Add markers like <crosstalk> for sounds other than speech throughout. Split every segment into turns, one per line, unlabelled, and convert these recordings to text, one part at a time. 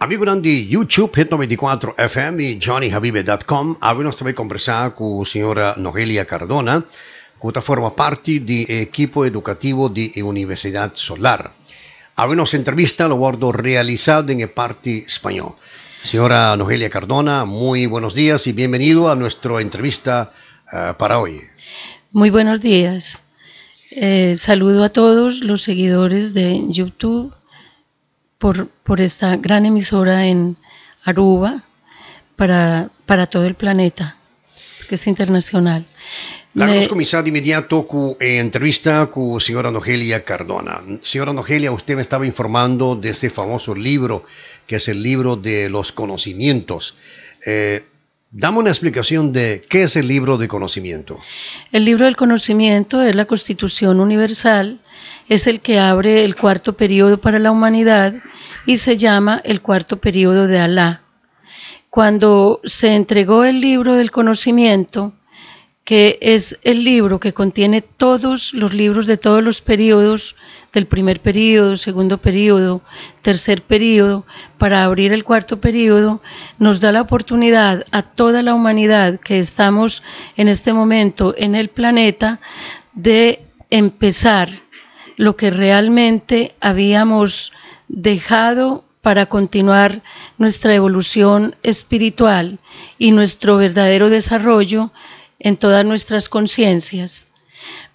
Amigos de YouTube, Hit94 FM y JohnnyHabibe.com, vamos a conversar con la señora Nogelia Cardona, que forma parte del equipo educativo de Universidad Solar. Avevano entrevista, lo guardo realizado en parte español. Señora Nogelia Cardona, muy buenos días y bienvenido a nuestra entrevista eh, para hoy.
Muy buenos días. Eh, saludo a todos los seguidores de YouTube por, por esta gran emisora en Aruba para, para todo el planeta, que es internacional.
misa, de inmediato, con eh, entrevista con señora Nogelia Cardona. Señora Nogelia, usted me estaba informando de este famoso libro, que es el libro de los conocimientos. Eh, Dame una explicación de qué es el libro de conocimiento.
El libro del conocimiento es la Constitución Universal, es el que abre el cuarto periodo para la humanidad y se llama el cuarto periodo de Alá. Cuando se entregó el libro del conocimiento, que es el libro que contiene todos los libros de todos los periodos del primer periodo, segundo periodo, tercer periodo, para abrir el cuarto periodo, nos da la oportunidad a toda la humanidad que estamos en este momento en el planeta de empezar lo que realmente habíamos dejado para continuar nuestra evolución espiritual y nuestro verdadero desarrollo en todas nuestras conciencias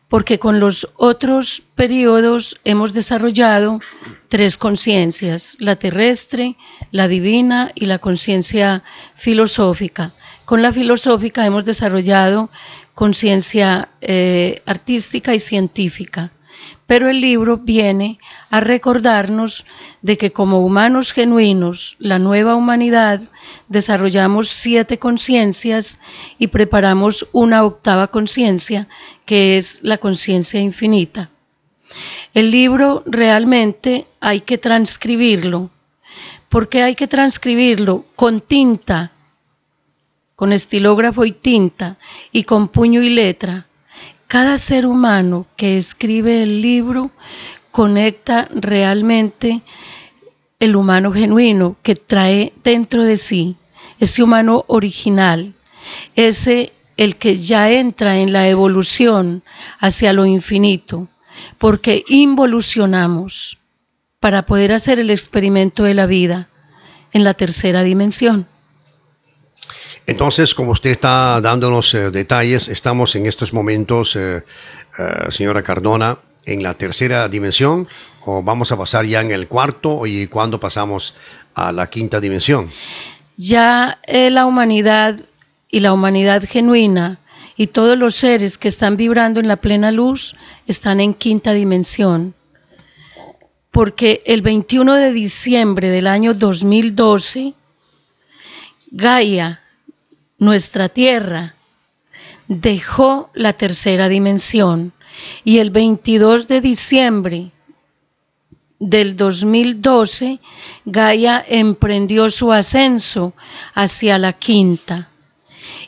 porque con los otros periodos hemos desarrollado tres conciencias, la terrestre, la divina y la conciencia filosófica. Con la filosófica hemos desarrollado conciencia eh, artística y científica. Pero el libro viene a recordarnos de que como humanos genuinos, la nueva humanidad desarrollamos siete conciencias y preparamos una octava conciencia, que es la conciencia infinita. El libro realmente hay que transcribirlo. porque hay que transcribirlo? Con tinta, con estilógrafo y tinta, y con puño y letra. Cada ser humano que escribe el libro conecta realmente el humano genuino que trae dentro de sí, ese humano original, ese el que ya entra en la evolución hacia lo infinito, porque involucionamos para poder hacer el experimento de la vida en la tercera dimensión.
Entonces, como usted está dándonos eh, detalles, estamos en estos momentos, eh, eh, señora Cardona, en la tercera dimensión o vamos a pasar ya en el cuarto y cuando pasamos a la quinta dimensión?
Ya eh, la humanidad y la humanidad genuina y todos los seres que están vibrando en la plena luz están en quinta dimensión. Porque el 21 de diciembre del año 2012, Gaia, nuestra Tierra, dejó la tercera dimensión y el 22 de diciembre del 2012, Gaia emprendió su ascenso hacia la quinta.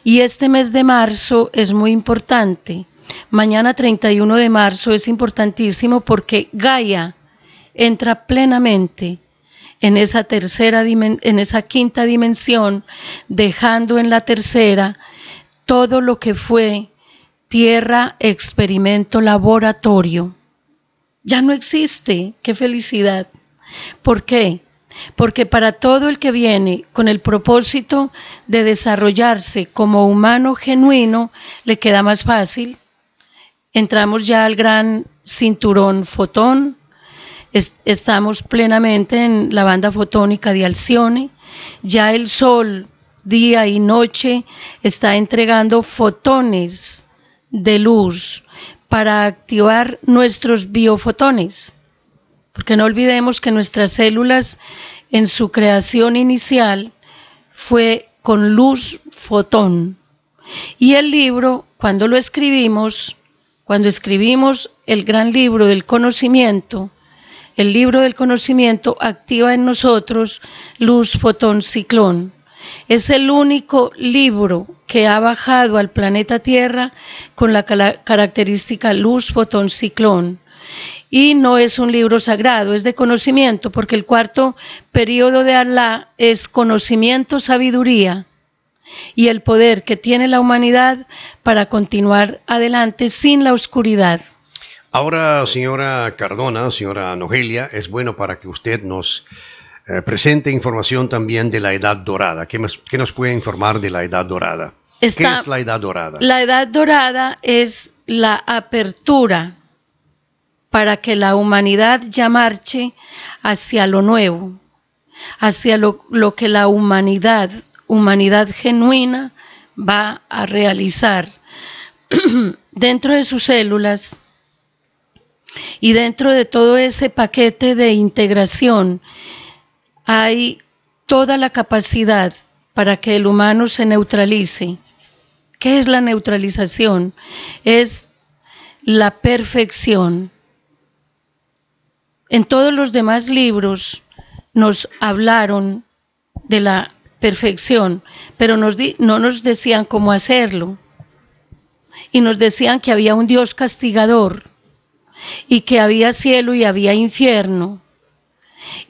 Y este mes de marzo es muy importante. Mañana 31 de marzo es importantísimo porque Gaia entra plenamente en esa en esa quinta dimensión, dejando en la tercera todo lo que fue Tierra Experimento Laboratorio. Ya no existe. ¡Qué felicidad! ¿Por qué? Porque para todo el que viene con el propósito de desarrollarse como humano genuino, le queda más fácil. Entramos ya al gran cinturón fotón. estamos plenamente en la banda fotónica de Alcione. Ya el sol, día y noche, está entregando fotones de luz para activar nuestros biofotones, porque no olvidemos que nuestras células en su creación inicial fue con luz fotón. Y el libro, cuando lo escribimos, cuando escribimos el gran libro del conocimiento, el libro del conocimiento activa en nosotros luz fotón ciclón. Es el único libro que ha bajado al planeta Tierra con la característica luz, fotón, ciclón. Y no es un libro sagrado, es de conocimiento, porque el cuarto periodo de Alá es conocimiento, sabiduría y el poder que tiene la humanidad para continuar adelante sin la oscuridad.
Ahora, señora Cardona, señora Nogelia, es bueno para que usted nos eh, presente información también de la Edad Dorada. ¿Qué, nos puede informar de la Edad Dorada? ¿Qué es la Edad Dorada?
La Edad Dorada es la apertura para que la humanidad ya marche hacia lo nuevo, hacia lo que la humanidad, humanidad genuina, va a realizar <clears throat> dentro de sus células y dentro de todo ese paquete de integración hay toda la capacidad para que el humano se neutralice. ¿Qué es la neutralización? Es la perfección. En todos los demás libros nos hablaron de la perfección, pero no nos decían cómo hacerlo. Y nos decían que había un Dios castigador y que había cielo y había infierno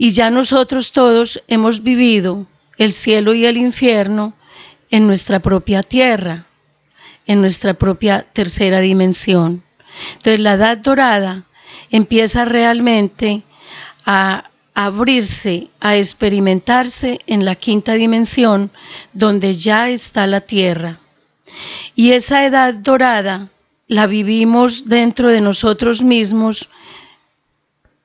y ya nosotros todos hemos vivido el cielo y el infierno en nuestra propia tierra, en nuestra propia tercera dimensión. Entonces la edad dorada empieza realmente a abrirse, a experimentarse en la quinta dimensión donde ya está la tierra. Y esa edad dorada la vivimos dentro de nosotros mismos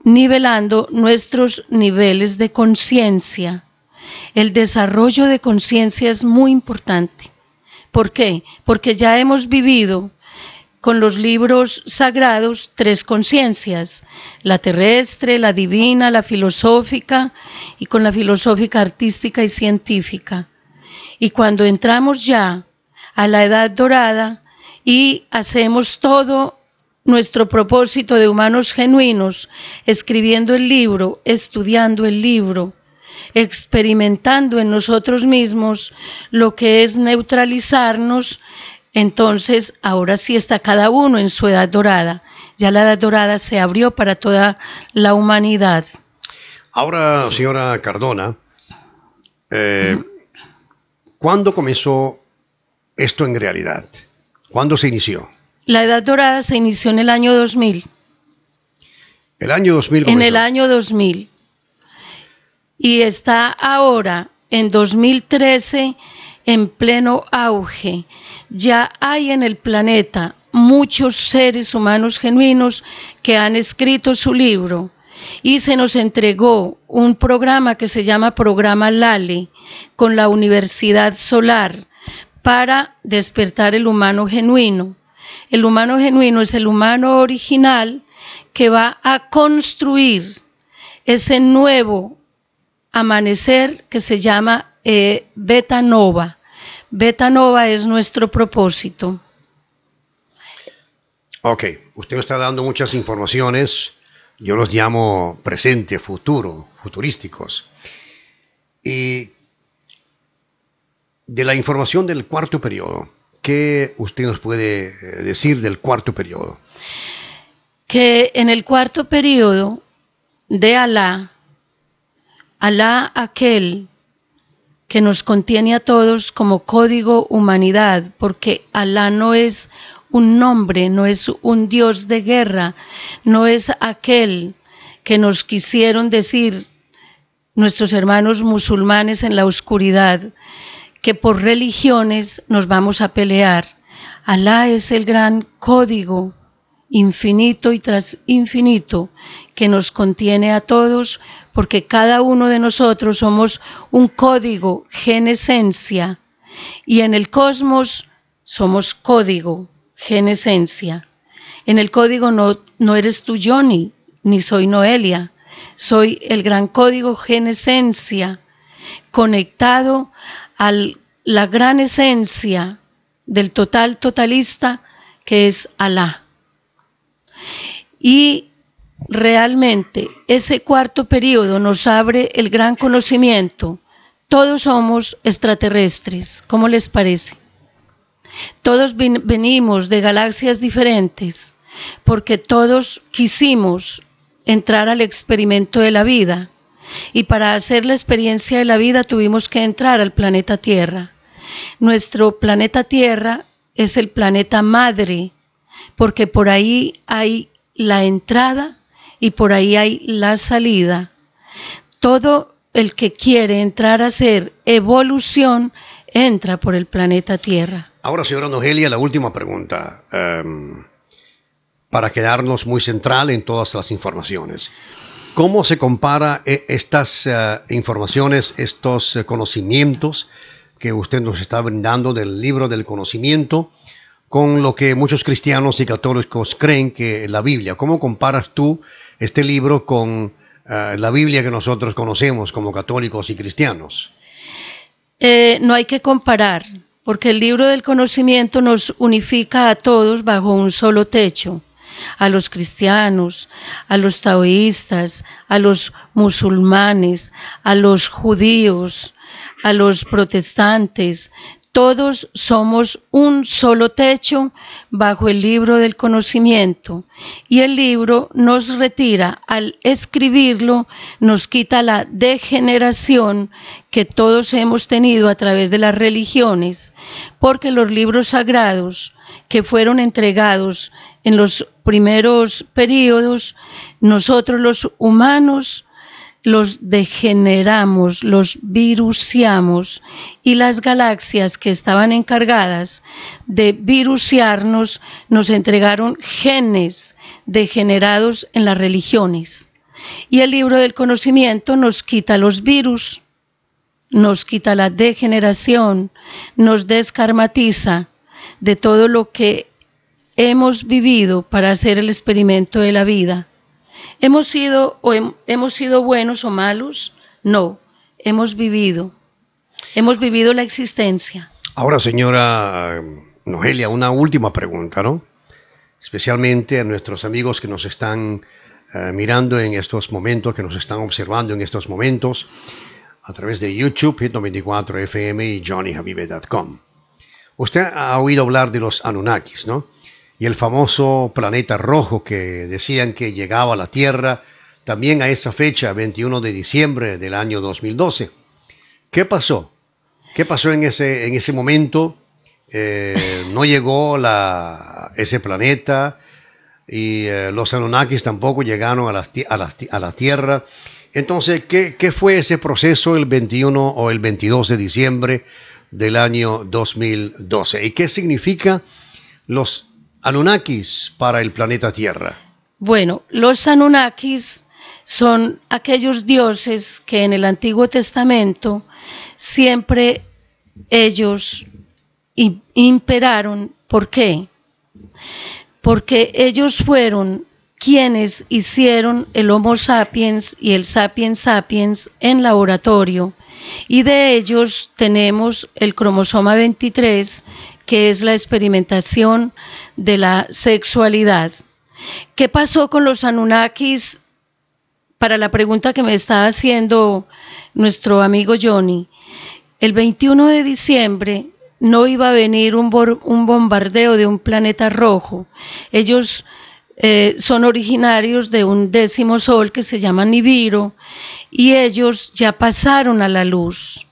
nivelando nuestros niveles de conciencia. El desarrollo de conciencia es muy importante. ¿Por qué? Porque ya hemos vivido con los libros sagrados tres conciencias, la terrestre, la divina, la filosófica y con la filosófica artística y científica. Y cuando entramos ya a la edad dorada y hacemos todo nuestro propósito de humanos genuinos, escribiendo el libro, estudiando el libro, experimentando en nosotros mismos lo que es neutralizarnos, entonces ahora sí está cada uno en su edad dorada. Ya la edad dorada se abrió para toda la humanidad.
Ahora, señora Cardona, eh, ¿cuándo comenzó esto en realidad? ¿Cuándo se inició?
La Edad Dorada se inició en el año 2000.
El año 2000. En el
año 2000. Y está ahora, en 2013, en pleno auge. Ya hay en el planeta muchos seres humanos genuinos que han escrito su libro y se nos entregó un programa que se llama Programa Lale con la Universidad Solar para despertar el humano genuino el humano genuino es el humano original que va a construir ese nuevo amanecer que se llama eh, Beta Nova. Beta Nova es nuestro propósito.
Ok, usted me está dando muchas informaciones, yo los llamo presente, futuro, futurísticos. Y de la información del cuarto periodo, ¿Qué usted nos puede eh, decir del cuarto periodo?
Que en el cuarto periodo de Alá, Alá aquel que nos contiene a todos como código humanidad, porque Alá no es un nombre, no es un dios de guerra, no es aquel que nos quisieron decir nuestros hermanos musulmanes en la oscuridad, que por religiones nos vamos a pelear. Alá es el gran código infinito y tras infinito que nos contiene a todos, porque cada uno de nosotros somos un código genesencia, y en el cosmos somos código genesencia. En el código no, eres tú Johnny, ni soy Noelia, soy el gran código genesencia, conectado a la gran esencia del total totalista que es Alá. Y realmente ese cuarto periodo nos abre el gran conocimiento. Todos somos extraterrestres, ¿cómo les parece? Todos venimos de galaxias diferentes porque todos quisimos entrar al experimento de la vida y para hacer la experiencia de la vida tuvimos que entrar al planeta Tierra. Nuestro planeta Tierra es el planeta madre, porque por ahí hay la entrada y por ahí hay la salida. Todo el que quiere entrar a hacer evolución entra por el planeta Tierra.
Ahora, señora Nogelia, la última pregunta, em, para quedarnos muy central en todas las informaciones. ¿Cómo se compara eh, estas eh, informaciones, estos eh, conocimientos que usted nos está brindando del libro del conocimiento con lo que muchos cristianos y católicos creen que la Biblia? ¿Cómo comparas tú este libro con la Biblia que nosotros conocemos como católicos y cristianos?
no hay que comparar, porque el libro del conocimiento nos unifica a todos bajo un solo techo a los cristianos, a los taoístas, a los musulmanes, a los judíos, a los protestantes. Todos somos un solo techo bajo el libro del conocimiento y el libro nos retira, al escribirlo nos quita la degeneración que todos hemos tenido a través de las religiones, porque los libros sagrados que fueron entregados en los primeros periodos, nosotros los humanos los degeneramos, los viruciamos y las galaxias que estaban encargadas de viruciarnos nos entregaron genes degenerados en las religiones. Y el libro del conocimiento nos quita los virus, nos quita la degeneración, nos descarmatiza, de todo lo que hemos vivido para hacer el experimento de la vida. ¿Hemos sido, hemos sido buenos o malos? No, hemos vivido. Hemos vivido la existencia.
Ahora, señora em, Noelia, una última pregunta, ¿no? Especialmente a nuestros amigos que nos están eh, mirando en estos momentos, que nos están observando en estos momentos a través de YouTube, Hit 94 FM y johnnyjavive.com. Usted ha oído hablar de los Anunnakis, ¿no? Y el famoso planeta rojo que decían que llegaba a la Tierra también a esa fecha, 21 de diciembre del año 2012. ¿Qué pasó? ¿Qué pasó en ese, en ese momento? Eh, no llegó ese planeta y eh, los Anunnakis tampoco llegaron a la, a a la Tierra. Entonces, ¿qué, ¿qué, fue ese proceso el 21 o el 22 de diciembre del año 2012. ¿Y qué significa los Anunnakis para el planeta Tierra?
Bueno, los Anunnakis son aquellos dioses que en el Antiguo Testamento siempre ellos imperaron. ¿Por qué? Porque ellos fueron quienes hicieron el Homo sapiens y el sapiens sapiens en laboratorio y de ellos tenemos el cromosoma 23, que es la experimentación de la sexualidad. ¿Qué pasó con los Anunnakis? Para la pregunta que me está haciendo nuestro amigo Johnny, el 21 de diciembre no iba a venir un, bombardeo de un planeta rojo. Ellos eh, son originarios de un décimo sol que se llama Nibiru y ellos ya pasaron a la luz,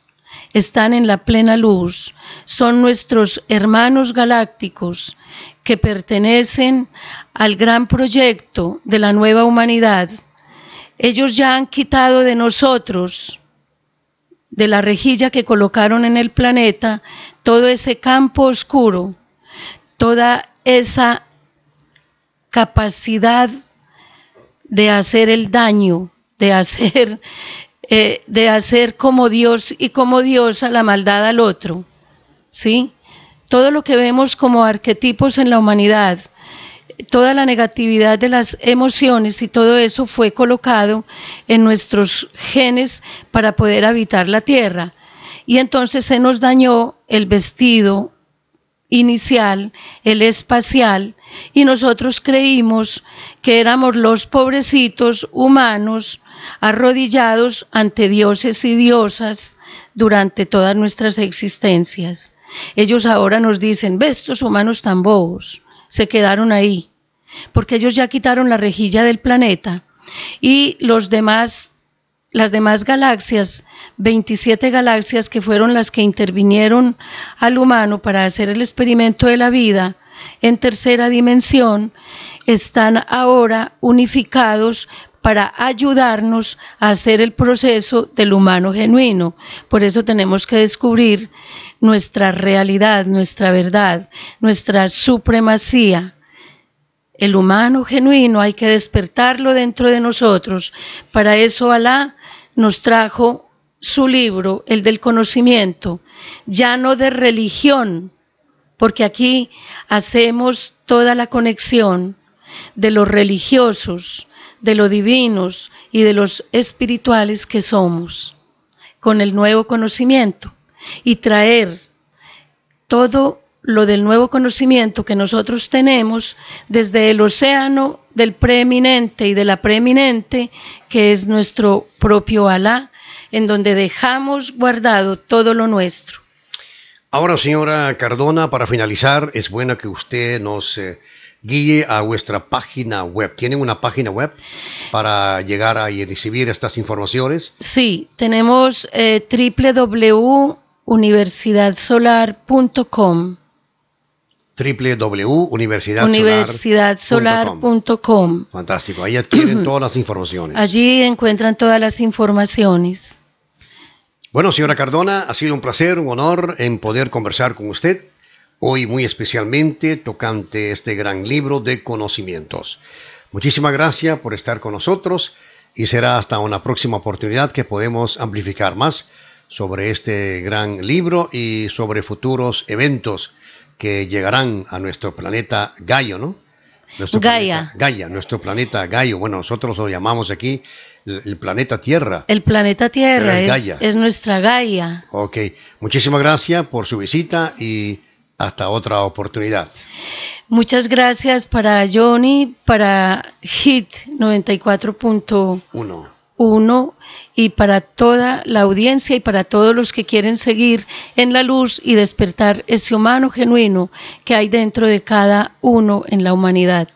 están en la plena luz, son nuestros hermanos galácticos que pertenecen al gran proyecto de la nueva humanidad. Ellos ya han quitado de nosotros, de la rejilla que colocaron en el planeta, todo ese campo oscuro, toda esa capacidad de hacer el daño de hacer, eh, de hacer como Dios y como Dios a la maldad al otro. ¿Sí? Todo lo que vemos como arquetipos en la humanidad, toda la negatividad de las emociones y todo eso fue colocado en nuestros genes para poder habitar la tierra. Y entonces se nos dañó el vestido inicial, el espacial, y nosotros creímos que éramos los pobrecitos humanos arrodillados ante dioses y diosas durante todas nuestras existencias. Ellos ahora nos dicen, ve estos humanos tan bobos, se quedaron ahí, porque ellos ya quitaron la rejilla del planeta y los demás, las demás galaxias, 27 galaxias que fueron las que intervinieron al humano para hacer el experimento de la vida, en tercera dimensión, están ahora unificados para ayudarnos a hacer el proceso del humano genuino. Por eso tenemos que descubrir nuestra realidad, nuestra verdad, nuestra supremacía. El humano genuino hay que despertarlo dentro de nosotros. Para eso Alá nos trajo su libro, el del conocimiento, ya no de religión, porque aquí hacemos toda la conexión de los religiosos, de los divinos y de los espirituales que somos, con el nuevo conocimiento y traer todo lo del nuevo conocimiento que nosotros tenemos desde el océano del preeminente y de la preeminente, que es nuestro propio Alá, en donde dejamos guardado todo lo nuestro.
Ahora, señora Cardona, para finalizar, es bueno que usted nos eh, guíe a vuestra página web. ¿Tiene una página web para llegar a y recibir estas informaciones?
Sí, tenemos eh, www.universidadsolar.com
www.universidadsolar.com. Fantástico, ahí adquieren todas las informaciones.
Allí encuentran todas las informaciones.
Bueno, señora Cardona, ha sido un placer, un honor en poder conversar con usted, hoy muy especialmente tocante este gran libro de conocimientos. Muchísimas gracias por estar con nosotros y será hasta una próxima oportunidad que podemos amplificar más sobre este gran libro y sobre futuros eventos que llegarán a nuestro planeta Gallo, ¿no? Nuestro Gaia. Gaia, nuestro planeta Gallo. Bueno, nosotros lo llamamos aquí el planeta Tierra.
El planeta Tierra es, es, nuestra Gaia.
Ok, muchísimas gracias por su visita y hasta otra oportunidad.
Muchas gracias para Johnny, para HIT 94.1 y para toda la audiencia y para todos los que quieren seguir en la luz y despertar ese humano genuino que hay dentro de cada uno en la humanidad.